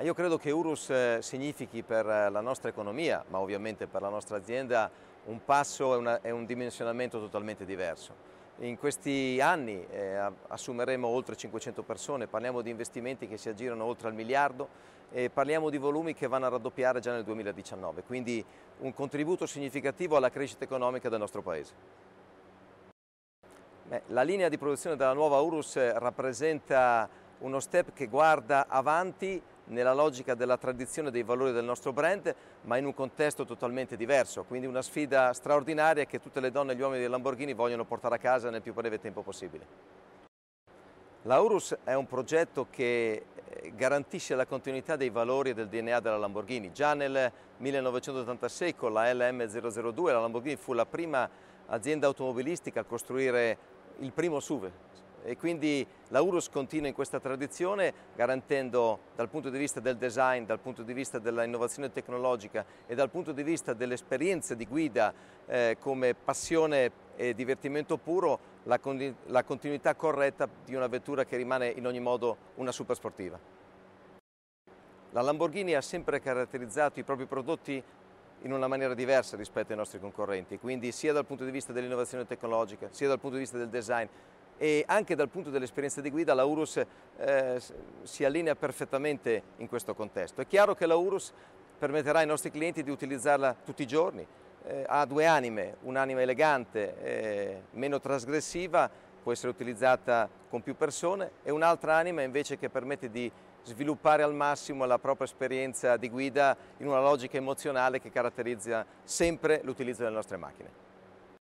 Ma io credo che Urus eh, significhi per eh, la nostra economia, ma ovviamente per la nostra azienda, un passo e, un dimensionamento totalmente diverso. In questi anni eh, assumeremo oltre 500 persone, parliamo di investimenti che si aggirano oltre al miliardo e parliamo di volumi che vanno a raddoppiare già nel 2019, quindi un contributo significativo alla crescita economica del nostro Paese. Beh, la linea di produzione della nuova Urus eh, rappresenta uno step che guarda avanti nella logica della tradizione dei valori del nostro brand, ma in un contesto totalmente diverso. Quindi una sfida straordinaria che tutte le donne e gli uomini di Lamborghini vogliono portare a casa nel più breve tempo possibile. L'Aurus è un progetto che eh, garantisce la continuità dei valori e del DNA della Lamborghini. Già nel 1986 con la LM002 la Lamborghini fu la prima azienda automobilistica a costruire il primo SUV, e quindi la Urus continua in questa tradizione garantendo dal punto di vista del design, dal punto di vista dell'innovazione tecnologica e dal punto di vista dell'esperienza di guida eh, come passione e divertimento puro la, con la continuità corretta di una vettura che rimane in ogni modo una supersportiva. La Lamborghini ha sempre caratterizzato i propri prodotti in una maniera diversa rispetto ai nostri concorrenti, quindi sia dal punto di vista dell'innovazione tecnologica, sia dal punto di vista del design, e anche dal punto dell'esperienza di guida l'Aurus eh, si allinea perfettamente in questo contesto. È chiaro che l'Aurus permetterà ai nostri clienti di utilizzarla tutti i giorni, eh, ha due anime, un'anima elegante, eh, meno trasgressiva, può essere utilizzata con più persone e un'altra anima invece che permette di sviluppare al massimo la propria esperienza di guida in una logica emozionale che caratterizza sempre l'utilizzo delle nostre macchine.